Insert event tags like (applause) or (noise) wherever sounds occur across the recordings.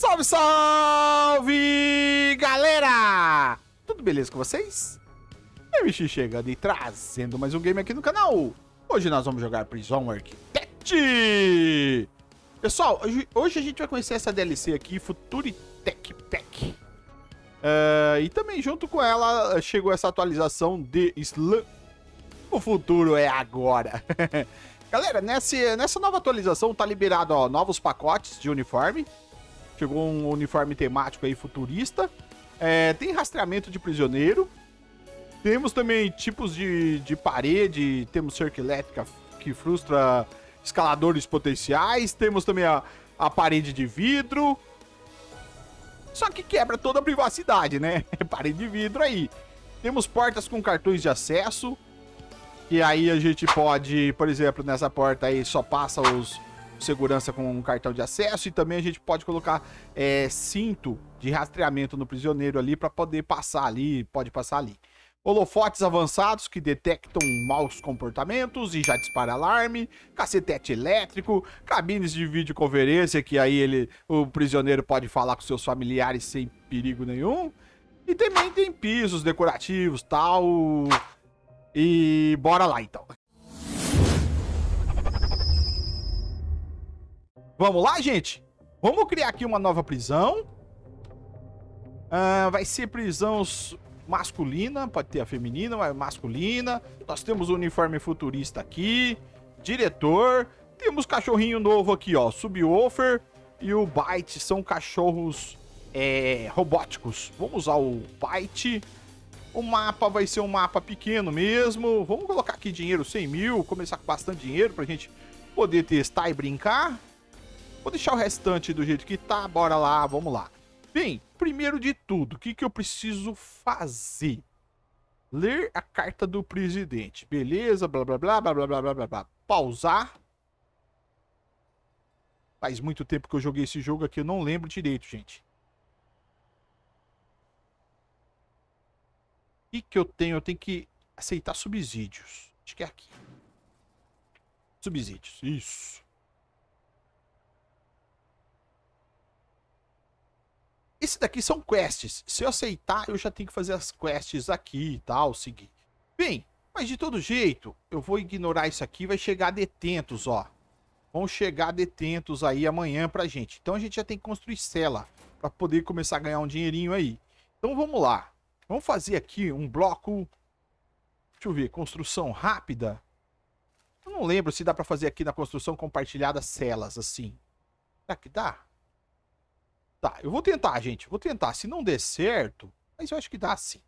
Salve, salve, galera! Tudo beleza com vocês? MX chegando e trazendo mais um game aqui no canal. Hoje nós vamos jogar Prison Architect. Pessoal, hoje, hoje a gente vai conhecer essa DLC aqui, Future Tech Pack. Uh, eh, e também junto com ela eh, chegou essa atualização de Slum. O futuro é agora. (laughs) Galera, nessa, nessa nova atualização tá liberado ó, novos pacotes de uniforme. Chegou um uniforme temático aí futurista. É, tem rastreamento de prisioneiro. Temos também tipos de, de parede. Temos cerca elétrica que frustra escaladores potenciais. Temos também a, a parede de vidro. Só que quebra toda a privacidade, né? (laughs) parede de vidro aí. Temos portas com cartões de acesso. E aí a gente pode, por exemplo, nessa porta aí só passa os, segurança com um cartão de acesso e também a gente pode colocar é, cinto de rastreamento no prisioneiro ali para poder passar ali, pode passar ali. Holofotes avançados que detectam maus comportamentos e já dispara alarme, cacetete elétrico, cabines de videoconferência que aí ele, o prisioneiro pode falar com seus familiares sem perigo nenhum. E também tem pisos decorativos, tal. E bora lá então. Vamos lá, gente? Vamos criar aqui uma nova prisão. Ah, vai ser prisão masculina, pode ter a feminina, mas masculina. Nós temos o um uniforme futurista aqui, diretor. Temos cachorrinho novo aqui, ó, Subwoofer e o Byte são cachorros é, robóticos. Vamos usar o Byte. O mapa vai ser um mapa pequeno mesmo. Vamos colocar aqui dinheiro, 100 mil, começar com bastante dinheiro pra gente poder testar e brincar. Vou deixar o restante do jeito que tá, bora lá, vamos lá. Bem, primeiro de tudo, o que, que eu preciso fazer? Ler a carta do presidente. Beleza, blá blá blá blá blá blá blá blá. Pausar. Faz muito tempo que eu joguei esse jogo aqui, eu não lembro direito, gente. O que, que eu tenho? Eu tenho que aceitar subsídios. Acho que é aqui. Subsídios, isso. Esse daqui são quests. Se eu aceitar, eu já tenho que fazer as quests aqui e tal, seguir. Bem, mas de todo jeito, eu vou ignorar isso aqui. Vai chegar detentos, ó. Vão chegar detentos aí amanhã pra gente. Então a gente já tem que construir cela pra poder começar a ganhar um dinheirinho aí. Então vamos lá. Vamos fazer aqui um bloco... Deixa eu ver, construção rápida. Eu não lembro se dá pra fazer aqui na construção compartilhada celas, assim. Será que dá? Tá, eu vou tentar, gente. Vou tentar. Se não der certo, mas eu acho que dá sim.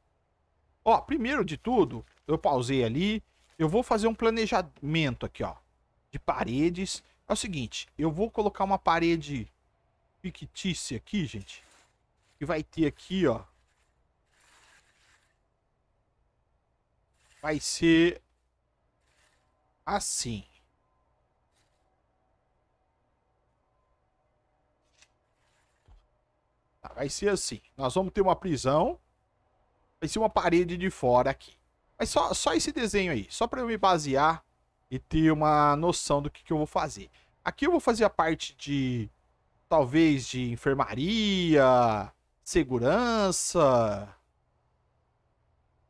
Ó, primeiro de tudo, eu pausei ali. Eu vou fazer um planejamento aqui, ó. De paredes. É o seguinte, eu vou colocar uma parede fictícia aqui, gente. Que vai ter aqui, ó. Vai ser assim. Vai ser assim. Nós vamos ter uma prisão. Vai ser uma parede de fora aqui. Mas só, só esse desenho aí. Só para eu me basear e ter uma noção do que, que eu vou fazer. Aqui eu vou fazer a parte de... Talvez de enfermaria, segurança.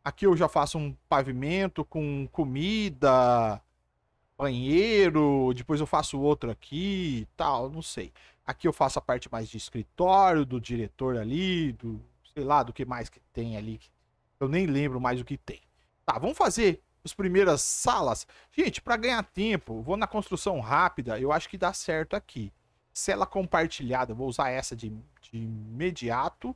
Aqui eu já faço um pavimento com comida, banheiro. Depois eu faço outro aqui e tal, não sei. Aqui eu faço a parte mais de escritório, do diretor ali, do sei lá, do que mais que tem ali. Eu nem lembro mais o que tem. Tá, vamos fazer as primeiras salas. Gente, para ganhar tempo, vou na construção rápida, eu acho que dá certo aqui. Cela compartilhada, vou usar essa de, de imediato.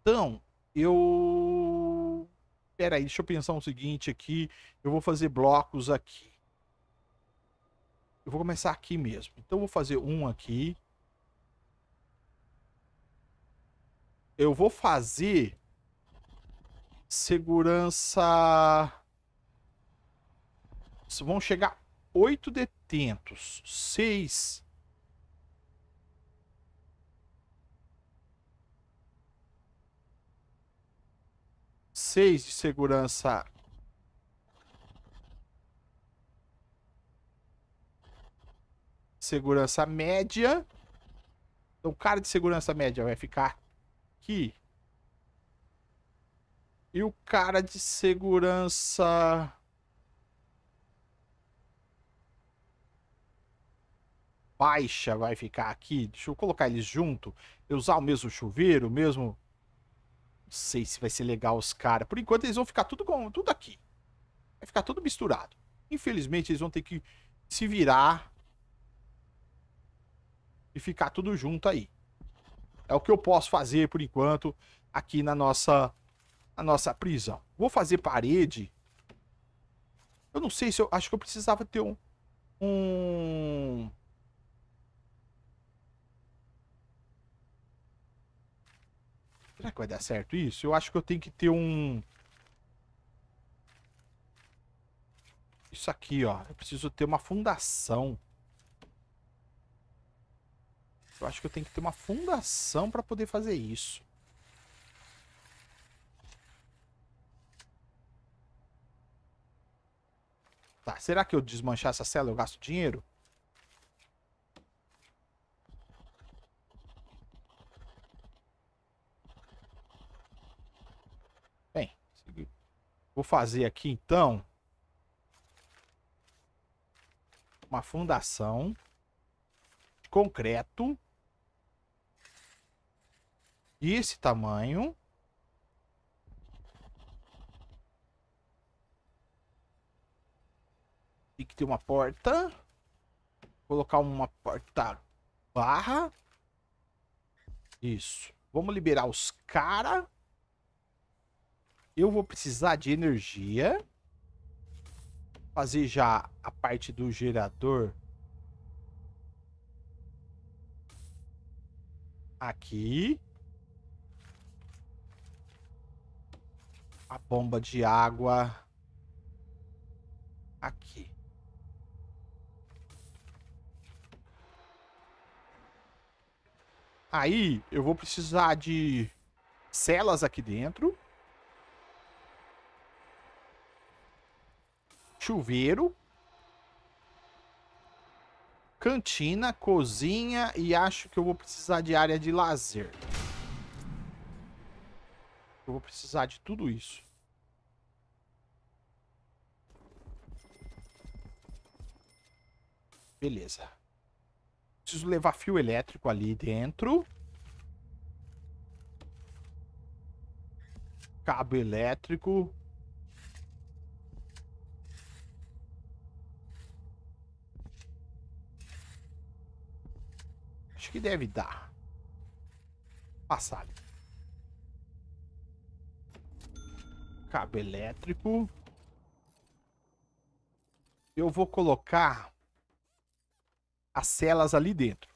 Então, eu... Pera aí, deixa eu pensar o um seguinte aqui. Eu vou fazer blocos aqui. Eu vou começar aqui mesmo. Então, eu vou fazer um aqui. Eu vou fazer segurança. Vão chegar oito detentos, seis. Seis de segurança segurança média. Então, o cara de segurança média vai ficar aqui. E o cara de segurança... Baixa vai ficar aqui. Deixa eu colocar eles junto. usar o mesmo chuveiro, o mesmo... Não sei se vai ser legal os caras. Por enquanto eles vão ficar tudo, com, tudo aqui. Vai ficar tudo misturado. Infelizmente eles vão ter que se virar e ficar tudo junto aí. É o que eu posso fazer por enquanto aqui na nossa, na nossa prisão. Vou fazer parede. Eu não sei se eu. Acho que eu precisava ter um. Um. Será que vai dar certo isso? Eu acho que eu tenho que ter um. Isso aqui, ó. Eu preciso ter uma fundação. Eu acho que eu tenho que ter uma fundação para poder fazer isso. Tá, será que eu desmanchar essa cela eu gasto dinheiro? Bem, vou fazer aqui então uma fundação de concreto esse tamanho. Tem que ter uma porta. Colocar uma porta barra. Isso. Vamos liberar os caras. Eu vou precisar de energia. Fazer já a parte do gerador. Aqui. a bomba de água aqui. Aí eu vou precisar de celas aqui dentro. Chuveiro. Cantina, cozinha e acho que eu vou precisar de área de lazer. Eu vou precisar de tudo isso. Beleza. Preciso levar fio elétrico ali dentro. Cabo elétrico. Acho que deve dar. Passar cabo elétrico. Eu vou colocar as celas ali dentro.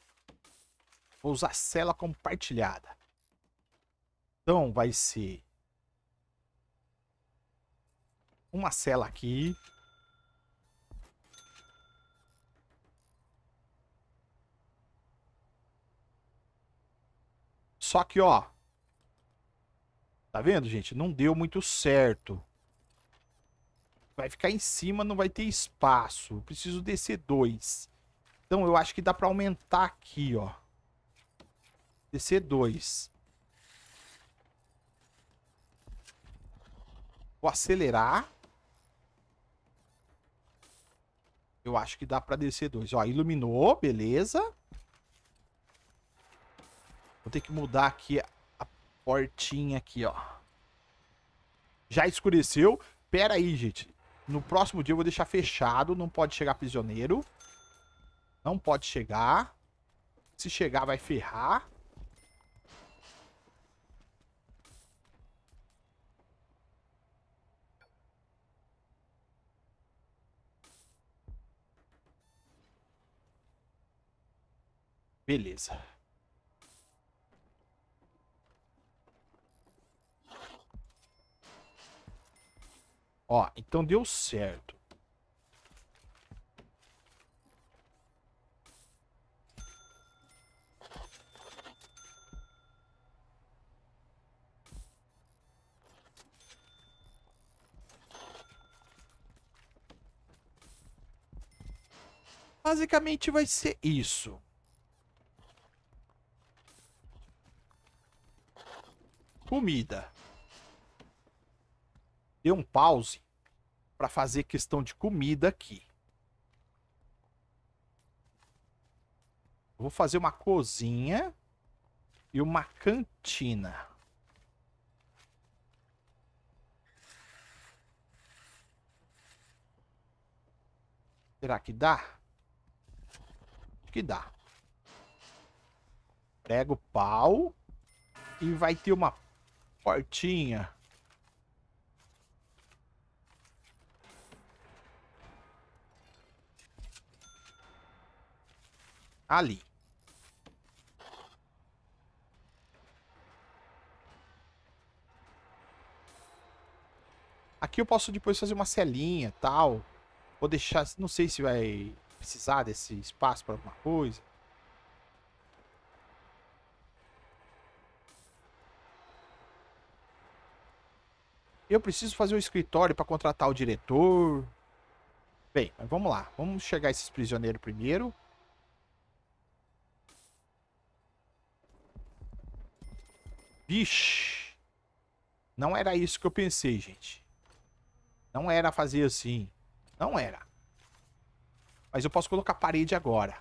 Vou usar cela compartilhada. Então vai ser uma cela aqui. Só que, ó, Tá vendo, gente? Não deu muito certo. Vai ficar em cima, não vai ter espaço. Eu preciso descer dois. Então eu acho que dá pra aumentar aqui, ó. Descer dois. Vou acelerar. Eu acho que dá pra descer dois. Ó, iluminou, beleza. Vou ter que mudar aqui portinha aqui, ó. Já escureceu. Pera aí, gente. No próximo dia eu vou deixar fechado. Não pode chegar prisioneiro. Não pode chegar. Se chegar, vai ferrar. Beleza. Ó, então deu certo. Basicamente vai ser isso. Comida deu um pause para fazer questão de comida aqui. vou fazer uma cozinha e uma cantina. Será que dá? Acho que dá. Prego pau e vai ter uma portinha. ali. Aqui eu posso depois fazer uma celinha tal. Vou deixar, não sei se vai precisar desse espaço para alguma coisa. Eu preciso fazer o um escritório para contratar o diretor. Bem, mas vamos lá. Vamos chegar esses prisioneiros primeiro. Vixe. Não era isso que eu pensei, gente. Não era fazer assim. Não era. Mas eu posso colocar parede agora.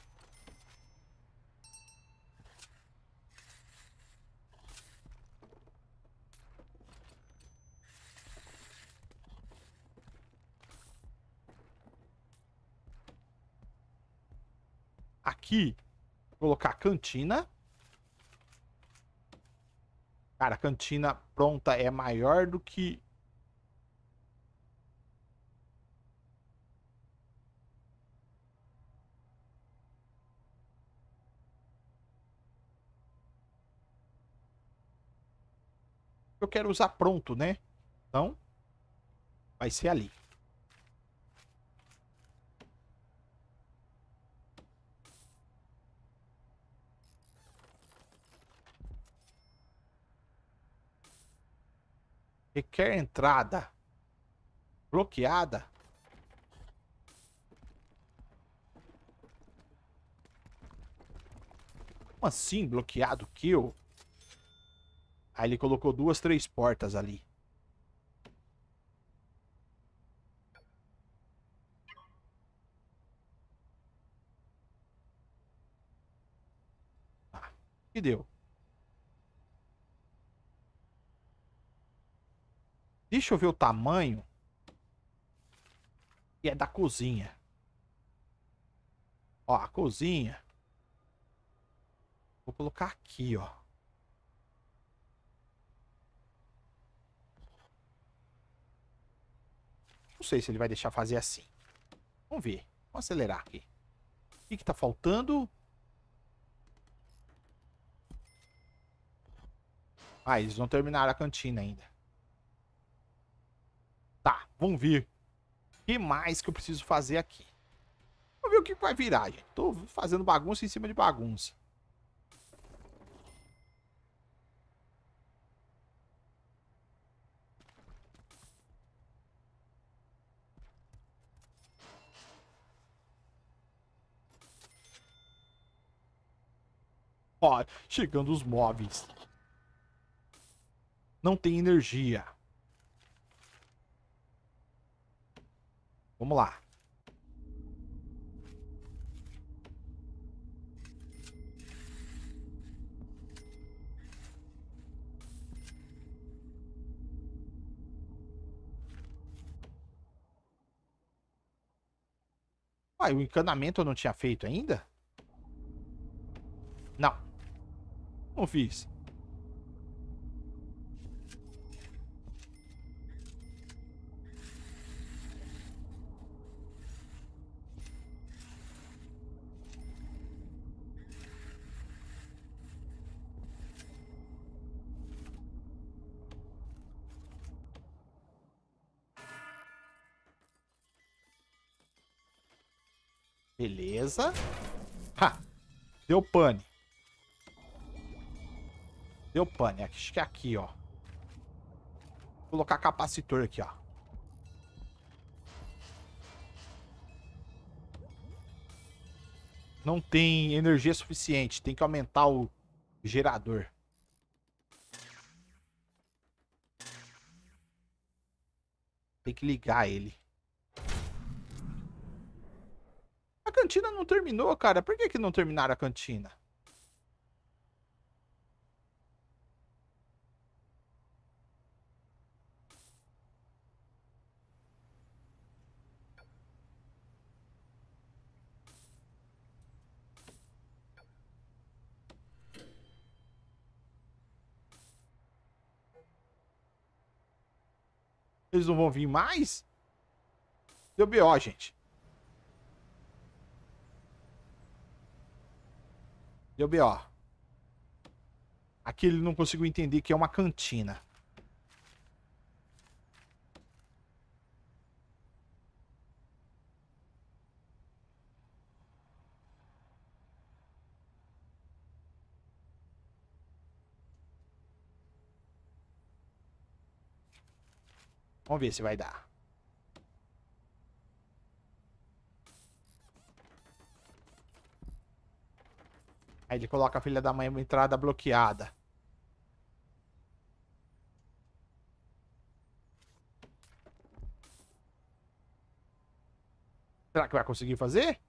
Aqui, colocar cantina. Cara, a cantina pronta é maior do que. Eu quero usar pronto, né? Então, vai ser ali. Requer entrada. Bloqueada. Como assim bloqueado? Kill? Aí ele colocou duas, três portas ali. Ah, que deu? Deixa eu ver o tamanho. E é da cozinha. Ó, a cozinha. Vou colocar aqui, ó. Não sei se ele vai deixar fazer assim. Vamos ver. Vamos acelerar aqui. O que, que tá faltando? Ah, eles não terminaram a cantina ainda. Tá, vamos ver. O que mais que eu preciso fazer aqui? Vamos ver o que vai virar, gente. Tô fazendo bagunça em cima de bagunça. Ó, chegando os móveis. Não tem energia. Vamos lá. Uai, o encanamento eu não tinha feito ainda? Não. Não fiz. Beleza. Ha! Deu pane. Deu pane. Acho que é aqui, ó. Vou colocar capacitor aqui, ó. Não tem energia suficiente. Tem que aumentar o gerador. Tem que ligar ele. cantina não terminou, cara. Por que, que não terminaram a cantina? Eles não vão vir mais? Deu B.O., gente. Deu B.O. Aqui ele não conseguiu entender que é uma cantina. Vamos ver se vai dar. Aí ele coloca a filha da mãe uma entrada bloqueada. Será que vai conseguir fazer?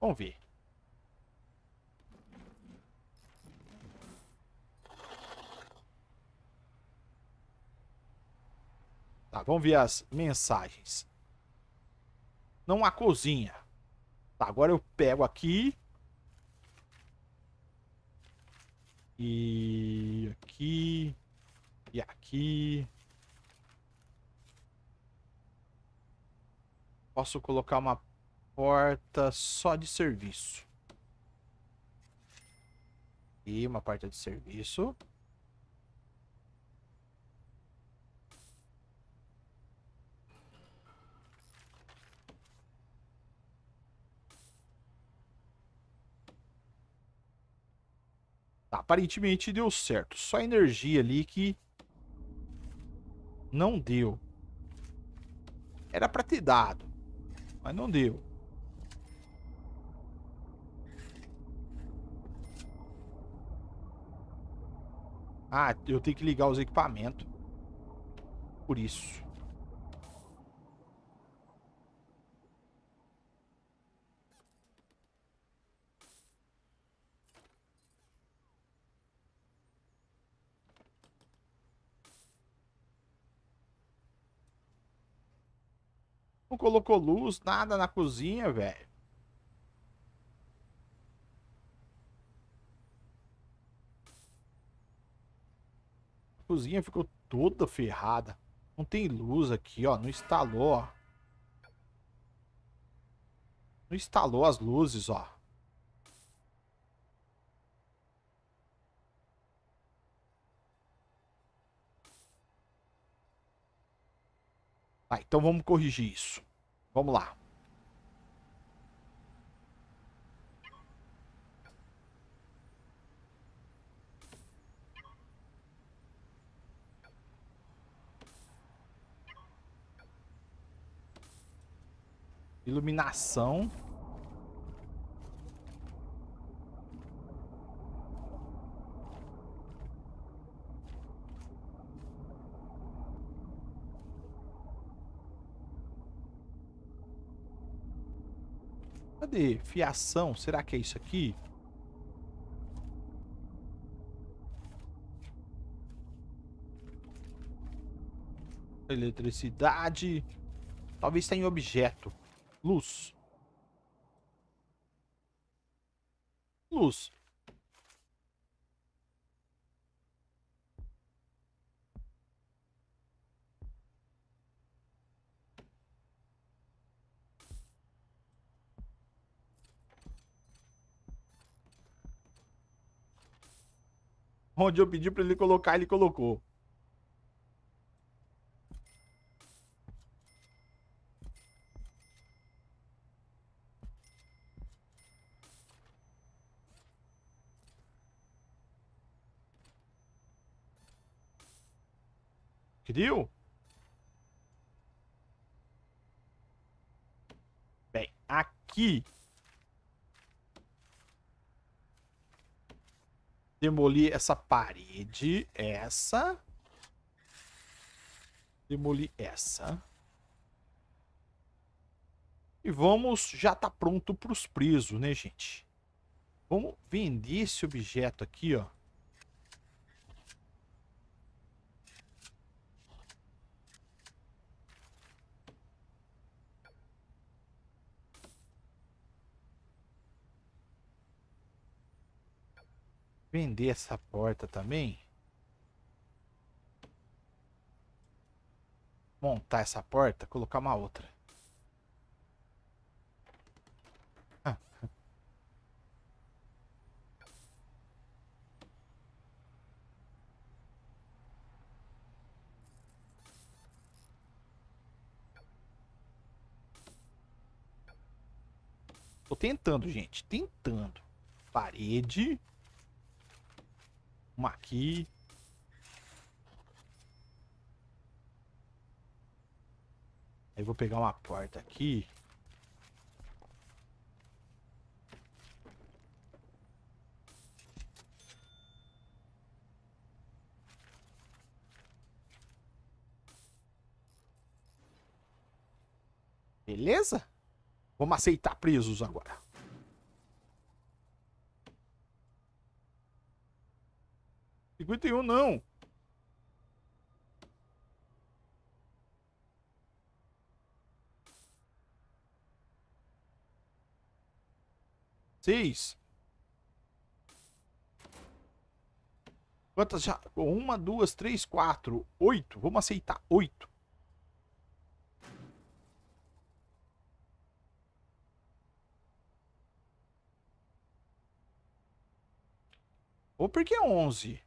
Vamos ver. Tá, vamos ver as mensagens. Não há cozinha. Tá, agora eu pego aqui. E aqui. E aqui. Posso colocar uma porta só de serviço. E uma porta de serviço. Tá, aparentemente deu certo. Só energia ali que não deu. Era pra ter dado, mas não deu. Ah, eu tenho que ligar os equipamentos. Por isso. Não colocou luz, nada na cozinha, velho. A cozinha ficou toda ferrada. Não tem luz aqui, ó. Não instalou, ó. Não instalou as luzes, ó. Tá, então vamos corrigir isso. Vamos lá. Iluminação. Cadê? Fiação, será que é isso aqui? Eletricidade. Talvez tenha tá objeto. Luz. Luz. Onde eu pedi pra ele colocar, ele colocou. Criou? Bem, aqui Demolir essa parede. Essa. Demolir essa. E vamos... Já tá pronto pros presos, né, gente? Vamos vender esse objeto aqui, ó. Vender essa porta também. Montar essa porta, colocar uma outra. Tô tentando, gente. Tentando. Parede. Uma aqui. Aí vou pegar uma porta aqui. Beleza? Vamos aceitar presos agora. 51 não. Seis. Quantas já? Uma, duas, três, quatro, oito. Vamos aceitar oito. Ou porque que é 11?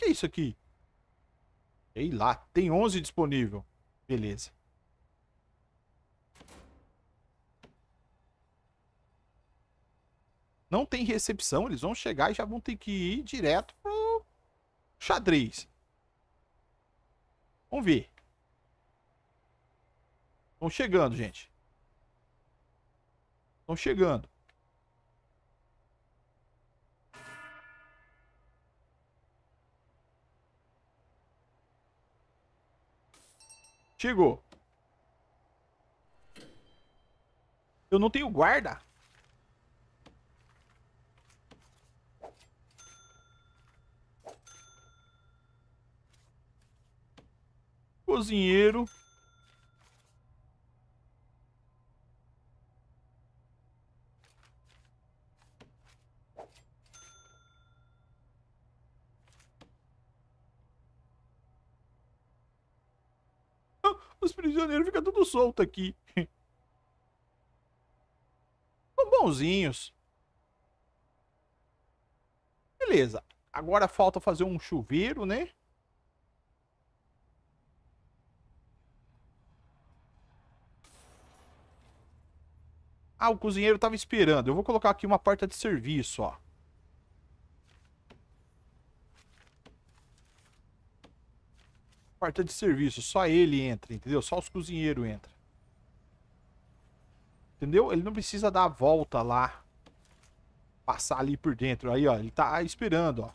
que é isso aqui? Ei lá, tem 11 disponível. Beleza. Não tem recepção, eles vão chegar e já vão ter que ir direto pro xadrez. Vamos ver. Estão chegando, gente. Estão chegando. Chegou. Eu não tenho guarda. Cozinheiro. Os prisioneiros ficam tudo solto aqui. (laughs) São bonzinhos. Beleza. Agora falta fazer um chuveiro, né? Ah, o cozinheiro estava esperando. Eu vou colocar aqui uma porta de serviço, ó. quarta de serviço, só ele entra, entendeu? Só os cozinheiros entram. Entendeu? Ele não precisa dar a volta lá. Passar ali por dentro. Aí, ó, ele tá esperando, ó.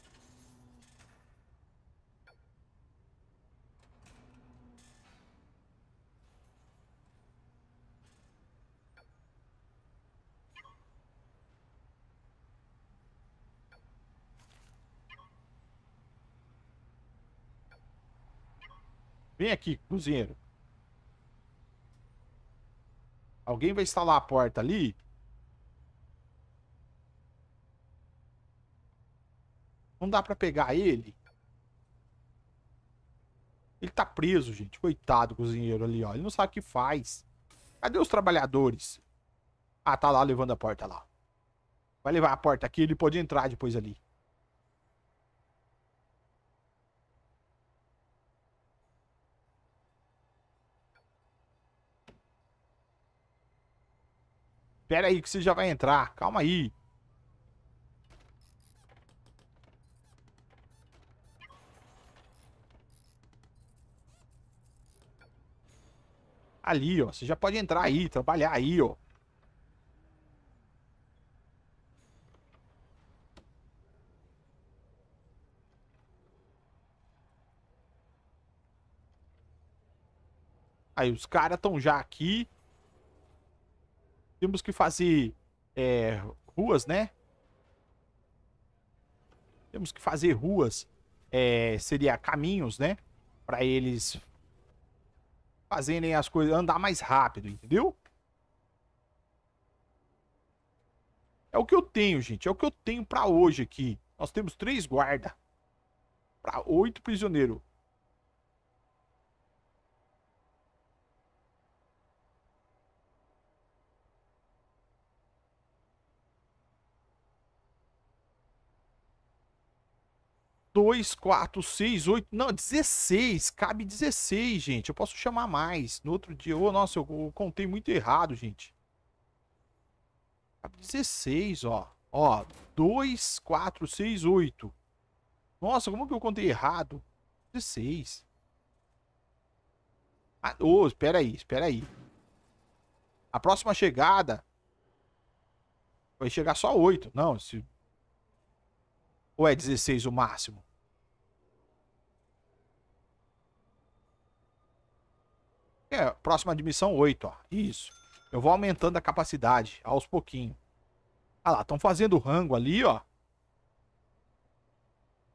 Vem aqui, cozinheiro. Alguém vai instalar a porta ali? Não dá pra pegar ele? Ele tá preso, gente. Coitado cozinheiro ali, ó. Ele não sabe o que faz. Cadê os trabalhadores? Ah, tá lá levando a porta lá. Vai levar a porta aqui, ele pode entrar depois ali. Pera aí que você já vai entrar. Calma aí. Ali, ó. Você já pode entrar aí, trabalhar aí, ó. Aí os caras estão já aqui. Temos que fazer é, ruas, né? Temos que fazer ruas, é, seria caminhos, né? Para eles fazerem as coisas andar mais rápido, entendeu? É o que eu tenho, gente. É o que eu tenho para hoje aqui. Nós temos três guarda para oito prisioneiros. 2, 4, 6, 8, não, 16, cabe 16, gente. Eu posso chamar mais. No outro dia, oh, nossa, eu, contei muito errado, gente. Cabe 16, ó. Ó, 2, 4, 6, 8. Nossa, como que eu contei errado? 16. Ah, oh, espera aí, espera aí. A próxima chegada vai chegar só 8. Não, se ou é 16 o máximo? É, próxima admissão 8, ó. Isso. Eu vou aumentando a capacidade aos pouquinhos. Ah lá, estão fazendo rango ali, ó.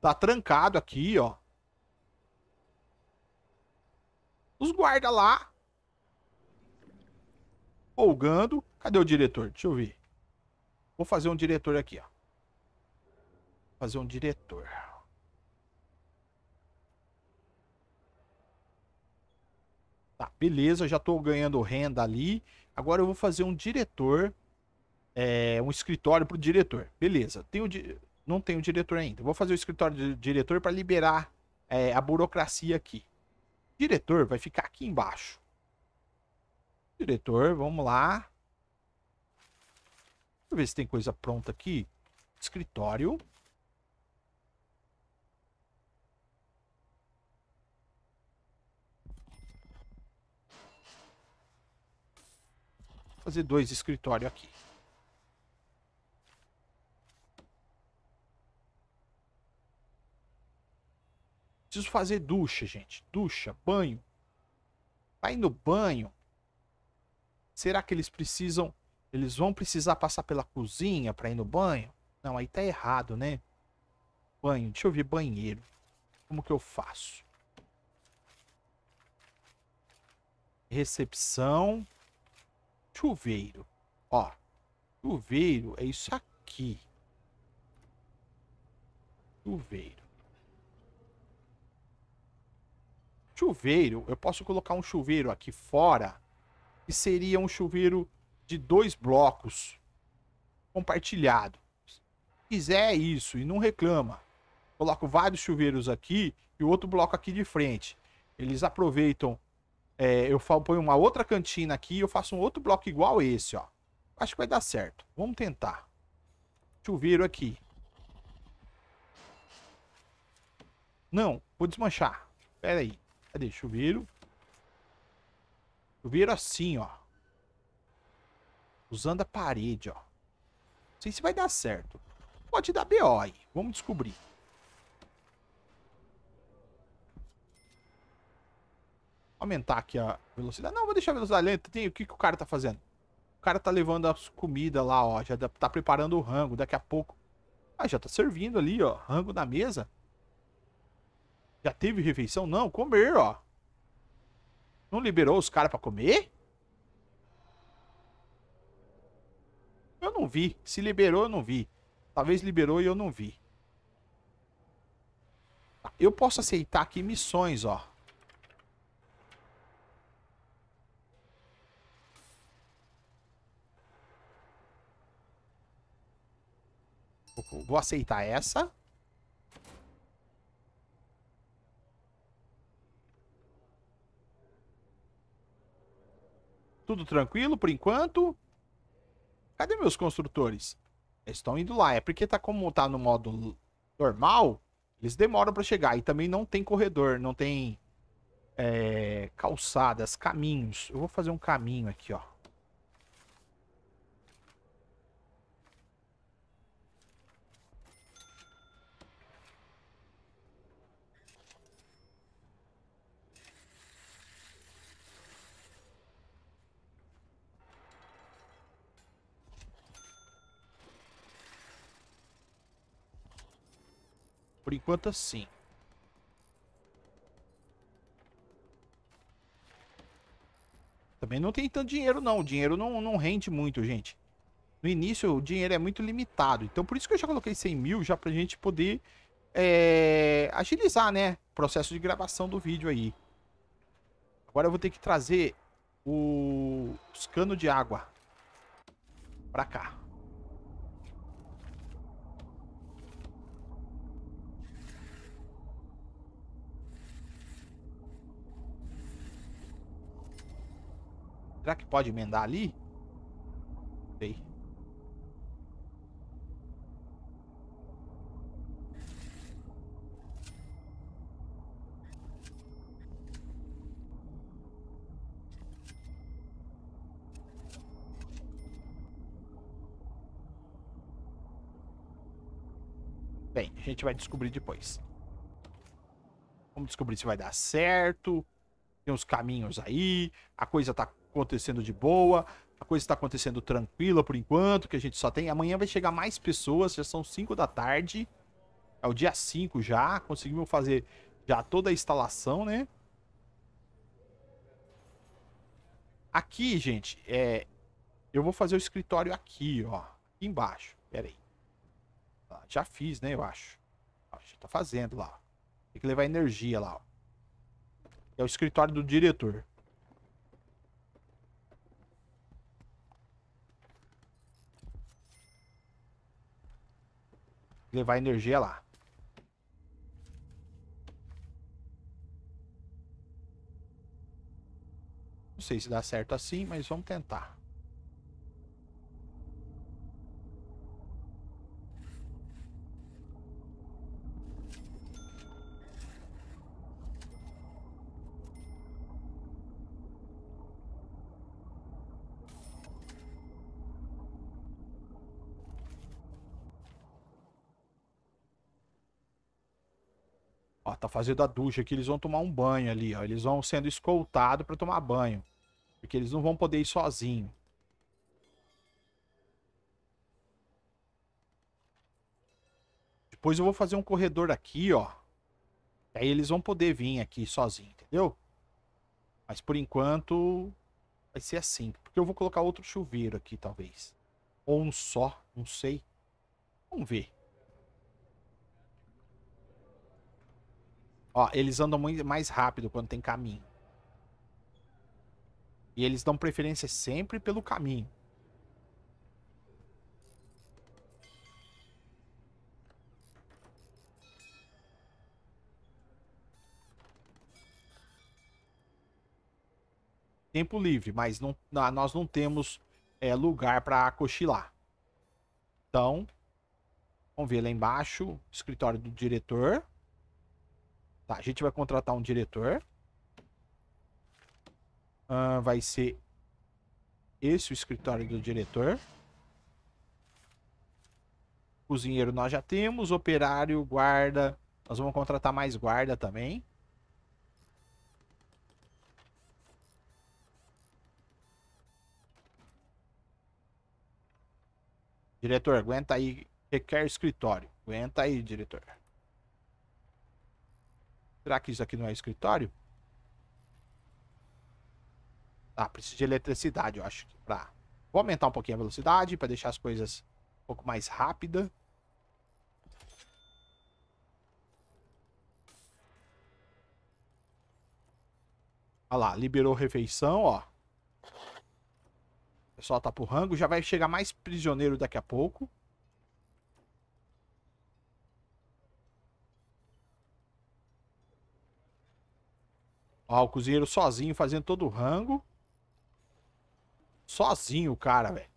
Tá trancado aqui, ó. Os guarda lá. Folgando. Cadê o diretor? Deixa eu ver. Vou fazer um diretor aqui, ó fazer um diretor. Tá, beleza, já estou ganhando renda ali. Agora eu vou fazer um diretor, é, um escritório para o diretor. Beleza, tenho, não tenho diretor ainda. Vou fazer o escritório de diretor para liberar é, a burocracia aqui. Diretor vai ficar aqui embaixo. Diretor, vamos lá. Deixa eu ver se tem coisa pronta aqui. Escritório. fazer dois escritórios aqui. Preciso fazer ducha, gente. Ducha, banho. Vai no banho. Será que eles precisam... Eles vão precisar passar pela cozinha para ir no banho? Não, aí tá errado, né? Banho. Deixa eu ver banheiro. Como que eu faço? Recepção chuveiro. Ó, chuveiro é isso aqui. Chuveiro. Chuveiro, eu posso colocar um chuveiro aqui fora, que seria um chuveiro de dois blocos compartilhado. Se quiser isso e não reclama, coloco vários chuveiros aqui e outro bloco aqui de frente. Eles aproveitam é, eu ponho uma outra cantina aqui e eu faço um outro bloco igual esse, ó. Acho que vai dar certo. Vamos tentar. Chuveiro aqui. Não, vou desmanchar. Pera aí. Cadê? Chuveiro. Chuveiro assim, ó. Usando a parede, ó. Não sei se vai dar certo. Pode dar BO aí. Vamos descobrir. aumentar aqui a velocidade. Não, vou deixar a velocidade lenta. Tem, o que, que o cara tá fazendo? O cara tá levando as comidas lá, ó. Já tá preparando o rango. Daqui a pouco. Ah, já tá servindo ali, ó. Rango na mesa. Já teve refeição? Não, comer, ó. Não liberou os caras para comer? Eu não vi. Se liberou, eu não vi. Talvez liberou e eu não vi. Eu posso aceitar aqui missões, ó. Vou aceitar essa. Tudo tranquilo por enquanto. Cadê meus construtores? Eles estão indo lá. É porque tá como tá no modo normal, eles demoram para chegar. E também não tem corredor, não tem é, calçadas, caminhos. Eu vou fazer um caminho aqui, ó. Por enquanto, assim. Também não tem tanto dinheiro, não. O dinheiro não, não rende muito, gente. No início, o dinheiro é muito limitado. Então, por isso que eu já coloquei 100 mil, já pra gente poder é, agilizar, né? O processo de gravação do vídeo aí. Agora eu vou ter que trazer o, os canos de água pra cá. Será que pode emendar ali? Sei. Bem, a gente vai descobrir depois. Vamos descobrir se vai dar certo. Tem uns caminhos aí. A coisa tá acontecendo de boa, a coisa está acontecendo tranquila por enquanto, que a gente só tem. Amanhã vai chegar mais pessoas, já são 5 da tarde. É o dia 5 já, conseguimos fazer já toda a instalação, né? Aqui, gente, é... eu vou fazer o escritório aqui, ó. Aqui embaixo, pera aí. Já fiz, né, eu acho. Já tá fazendo lá. Tem que levar energia lá, ó. É o escritório do diretor. levar energia lá. Não sei se dá certo assim, mas vamos tentar. Ó, tá fazendo a ducha aqui, eles vão tomar um banho ali, ó. Eles vão sendo escoltados para tomar banho. Porque eles não vão poder ir sozinhos. Depois eu vou fazer um corredor aqui, ó. Aí eles vão poder vir aqui sozinhos, entendeu? Mas por enquanto vai ser assim. Porque eu vou colocar outro chuveiro aqui, talvez. Ou um só, não sei. Vamos ver. Ó, eles andam muito mais rápido quando tem caminho. E eles dão preferência sempre pelo caminho. Tempo livre, mas não, nós não temos é, lugar para cochilar. Então, vamos ver lá embaixo, escritório do diretor. Tá, a gente vai contratar um diretor. Uh, vai ser esse o escritório do diretor. Cozinheiro nós já temos, operário, guarda. Nós vamos contratar mais guarda também. Diretor, aguenta aí. Requer escritório. Aguenta aí, diretor. Será que isso aqui não é escritório? Ah, preciso de eletricidade, eu acho. Pra... Vou aumentar um pouquinho a velocidade para deixar as coisas um pouco mais rápida. Olha lá, liberou refeição, ó. O pessoal tá pro rango. Já vai chegar mais prisioneiro daqui a pouco. Ó, o cozinheiro sozinho fazendo todo o rango. Sozinho cara, velho.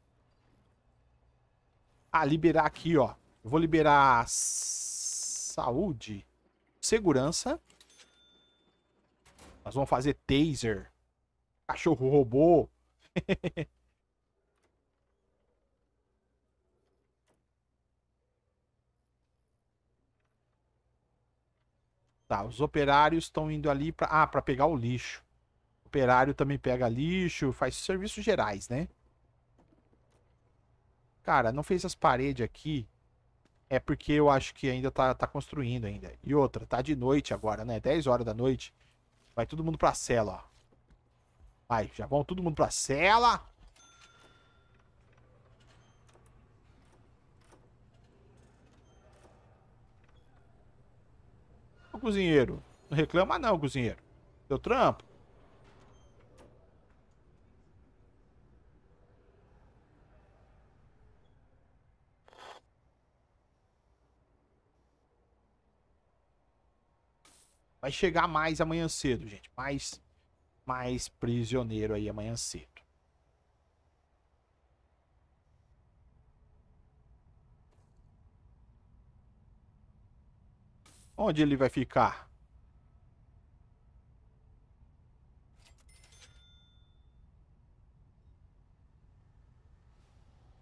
Ah, liberar aqui, ó. Eu vou liberar saúde, segurança. Nós vamos fazer taser. Cachorro robô. (laughs) Tá, os operários estão indo ali para ah, para pegar o lixo. O operário também pega lixo, faz serviços gerais, né? Cara, não fez as paredes aqui. É porque eu acho que ainda tá, tá construindo ainda. E outra, tá de noite agora, né? 10 horas da noite. Vai todo mundo pra cela, ó. Vai, já vão todo mundo pra cela. cozinheiro. Não reclama não, cozinheiro. Seu trampo. Vai chegar mais amanhã cedo, gente. Mais, mais prisioneiro aí amanhã cedo. Onde ele vai ficar?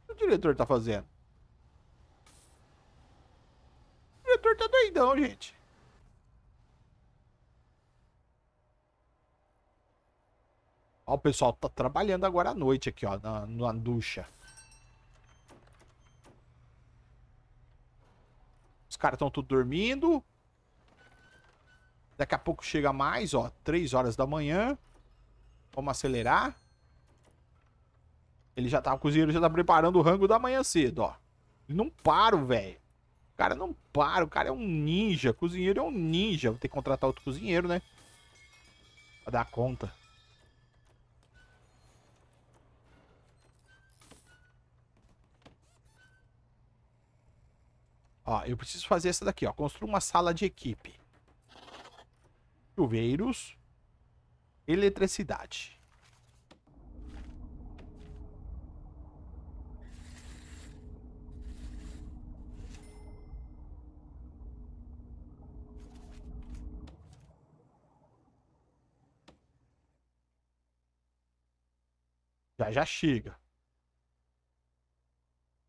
O diretor tá fazendo? O diretor tá doidão, gente. Ó, o pessoal tá trabalhando agora à noite aqui, ó, na, na ducha. Os caras estão tudo dormindo. Daqui a pouco chega mais, ó. 3 horas da manhã. Vamos acelerar. Ele já tá, o cozinheiro já tá preparando o rango da manhã cedo, ó. Ele não para, velho. O cara não para, o cara é um ninja. O cozinheiro é um ninja. Vou ter que contratar outro cozinheiro, né? Pra dar conta. Ó, eu preciso fazer essa daqui, ó. Construa uma sala de equipe chuveiros, eletricidade. Já já chega.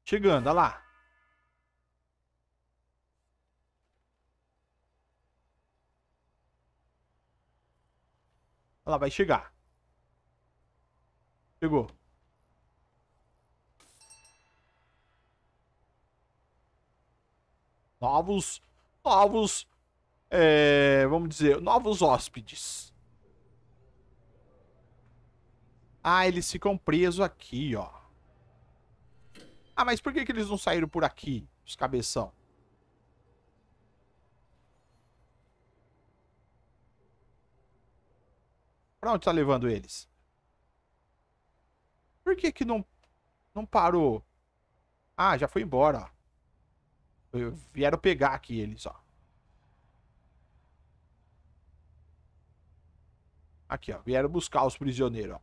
Chegando, olha lá. Ela vai chegar. Chegou. Novos, novos, é, vamos dizer, novos hóspedes. Ah, eles ficam presos aqui, ó. Ah, mas por que, que eles não saíram por aqui, os cabeção? Para onde tá levando eles? Por que que não, não parou? Ah, já foi embora, ó. Vieram pegar aqui eles, ó. Aqui, ó. Vieram buscar os prisioneiros, ó.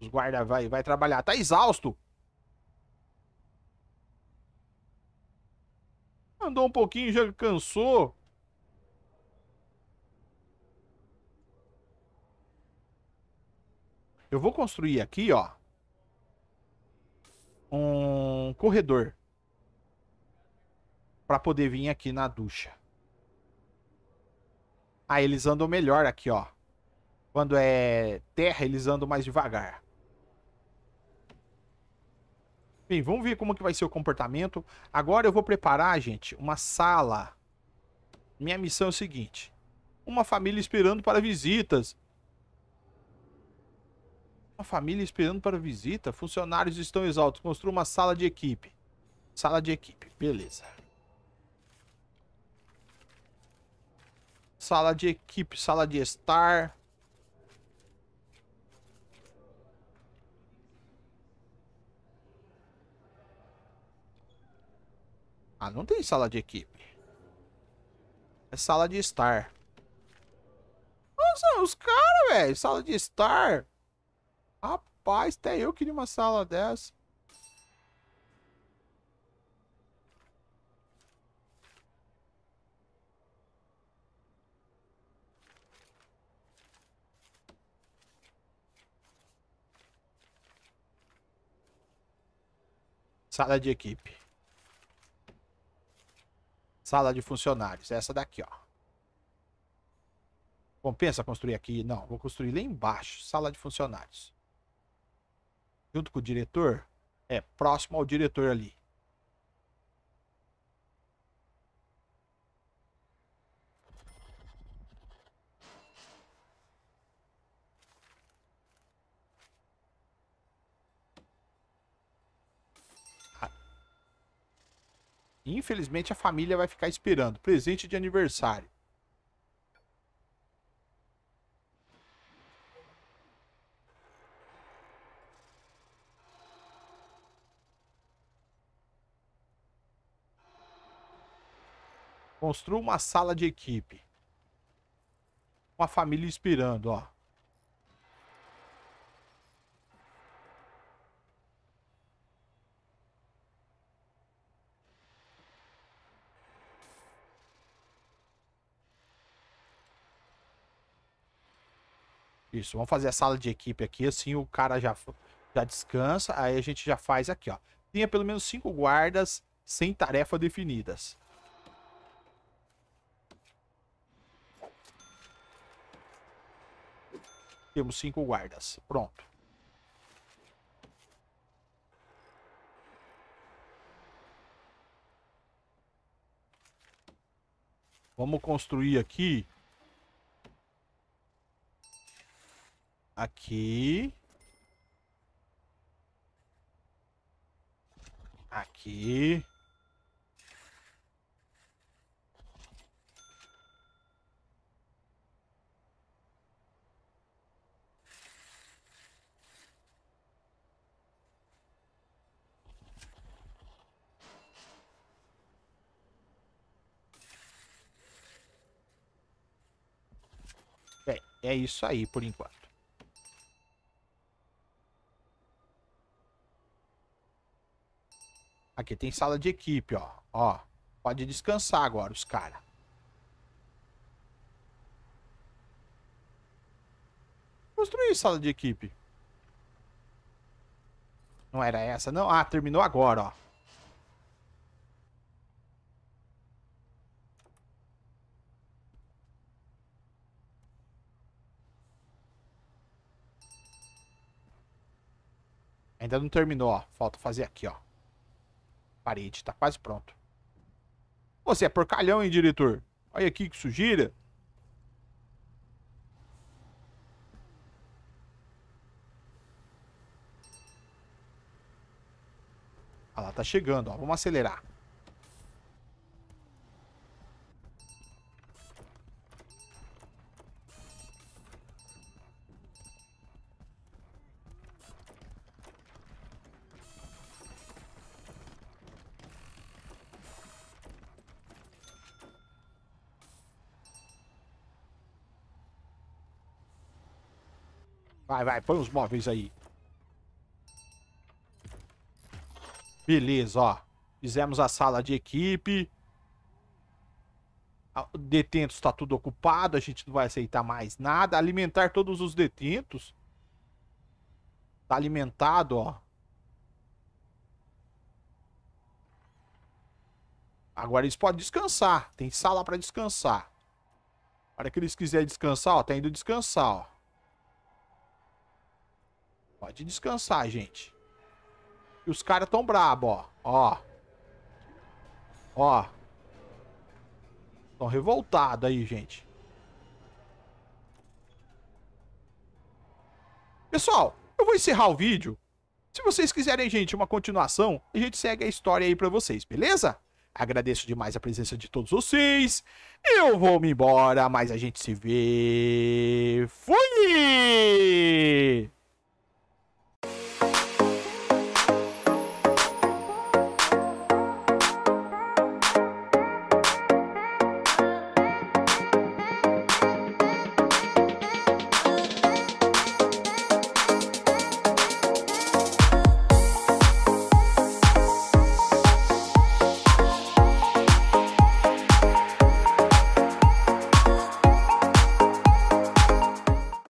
Os guarda vai, vai trabalhar. Tá exausto. Andou um pouquinho, já cansou. Eu vou construir aqui, ó. Um corredor. Pra poder vir aqui na ducha. Aí ah, eles andam melhor aqui, ó. Quando é terra, eles andam mais devagar. Bem, vamos ver como que vai ser o comportamento. Agora eu vou preparar, gente, uma sala. Minha missão é o seguinte. Uma família esperando para visitas. Uma família esperando para visita. Funcionários estão exaltos. Construa uma sala de equipe. Sala de equipe, beleza. Sala de equipe, sala de estar. Ah, não tem sala de equipe. É sala de estar. Nossa, os caras, velho. Sala de estar. Rapaz, até eu queria uma sala dessa. Sala de equipe. Sala de funcionários. Essa daqui, ó. Compensa construir aqui? Não, vou construir lá embaixo. Sala de funcionários junto com o diretor? É, próximo ao diretor ali. Infelizmente a família vai ficar esperando. Presente de aniversário. Construa uma sala de equipe. Uma família inspirando, ó. Isso, vamos fazer a sala de equipe aqui, assim o cara já, já descansa, aí a gente já faz aqui, ó. Tenha pelo menos cinco guardas sem tarefa definidas. Temos cinco guardas. Pronto. Vamos construir aqui. Aqui. Aqui. é isso aí por enquanto. Aqui tem sala de equipe, ó. Ó, pode descansar agora os caras. Construir sala de equipe. Não era essa, não? Ah, terminou agora, ó. Ainda não terminou, ó. Falta fazer aqui, ó. Parede, tá quase pronto. Você é porcalhão, hein, diretor? Olha aqui que sugira. Ah lá, tá chegando, ó. Vamos acelerar. Vai, vai, põe os móveis aí. Beleza, ó. Fizemos a sala de equipe. Ah, detentos está tudo ocupado, a gente não vai aceitar mais nada. Alimentar todos os detentos. Tá alimentado, ó. Agora eles podem descansar. Tem sala para descansar. Para que eles quiserem descansar, ó, tá indo descansar, ó. Pode descansar, gente. E os caras tão brabo, ó. Ó. Ó. Tão revoltado aí, gente. Pessoal, eu vou encerrar o vídeo. Se vocês quiserem, gente, uma continuação, a gente segue a história aí pra vocês, beleza? Agradeço demais a presença de todos vocês. Eu vou me embora, mas a gente se vê. Fui!